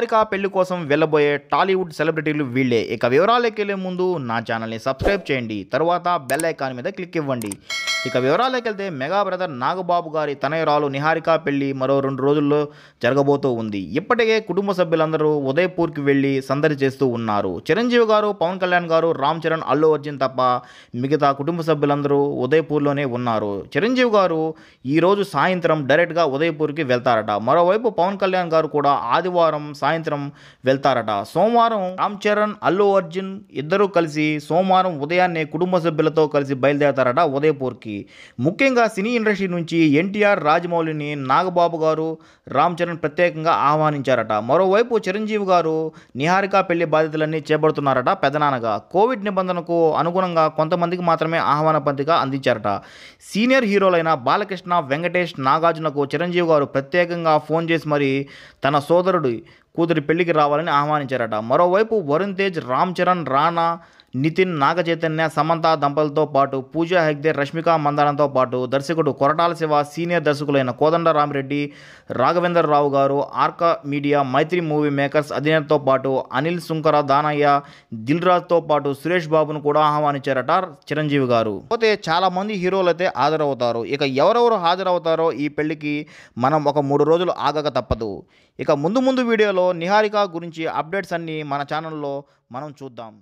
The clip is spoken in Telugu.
హారిక పెళ్లి కోసం వెళ్ళబోయే టాలీవుడ్ సెలబ్రిటీలు వీళ్ళే ఇక వివరాలకెళ్లే ముందు నా ఛానల్ని సబ్స్క్రైబ్ చేయండి తర్వాత బెల్ ఐకాన్ మీద క్లిక్ ఇవ్వండి ఇక వివరాలకు వెళ్తే మెగా బ్రదర్ నాగబాబు గారి తనయురాలు నిహారిక పెళ్లి మరో రెండు రోజుల్లో జరగబోతూ ఉంది ఇప్పటికే కుటుంబ సభ్యులందరూ ఉదయపూర్కి వెళ్ళి సందడి చేస్తూ ఉన్నారు చిరంజీవి గారు పవన్ కళ్యాణ్ గారు రామ్ చరణ్ అల్లు అర్జున్ తప్ప మిగతా కుటుంబ సభ్యులందరూ ఉదయపూర్లోనే ఉన్నారు చిరంజీవి గారు ఈరోజు సాయంత్రం డైరెక్ట్గా ఉదయపూర్కి వెళ్తారట మరోవైపు పవన్ కళ్యాణ్ గారు కూడా ఆదివారం సాయంత్రం వెళ్తారట సోమవారం రామ్ చరణ్ అల్లు అర్జున్ ఇద్దరూ కలిసి సోమవారం ఉదయాన్నే కుటుంబ సభ్యులతో కలిసి బయలుదేరతారట ఉదయపూర్కి వారికి ముఖ్యంగా సినీ ఇండస్ట్రీ నుంచి ఎన్టీఆర్ రాజమౌళిని నాగబాబు గారు రామ్ చరణ్ ప్రత్యేకంగా ఆహ్వానించారట మరోవైపు చిరంజీవి గారు నిహారిక పెళ్లి బాధ్యతలన్నీ చేపడుతున్నారట పెదనాన్నగా కోవిడ్ నిబంధనకు అనుగుణంగా కొంతమందికి మాత్రమే ఆహ్వాన పంతిగా అందించారట సీనియర్ హీరోలైన బాలకృష్ణ వెంకటేష్ నాగార్జునకు చిరంజీవి గారు ప్రత్యేకంగా ఫోన్ చేసి మరి తన సోదరుడి కూతురి పెళ్లికి రావాలని ఆహ్వానించారట మరోవైపు వరుణ్ తేజ్ రామ్ చరణ్ రానా నితిన్ నాగచైతన్య సమంత దంపతులతో పాటు పూజా హెగ్దే రష్మిక మందానంతో పాటు దర్శకుడు కొరటాల శివ సీనియర్ దర్శకులైన Kodandaramireddy Raghavender Rao garu Arka media Mythri movie makers అధినేతతో పాటు అనిల్ సుంకర దానయ్య దిల్రాజ్తో పాటు సురేష్ బాబును కూడా ఆహ్వానించారట చిరంజీవి గారు పోతే చాలామంది హీరోలు అయితే హాజరవుతారు ఇక ఎవరెవరు హాజరవుతారో ఈ పెళ్లికి మనం ఒక మూడు రోజులు ఆగక తప్పదు ఇక ముందు ముందు వీడియోలో నిహారిక గురించి అప్డేట్స్ అన్నీ మన ఛానల్లో మనం చూద్దాం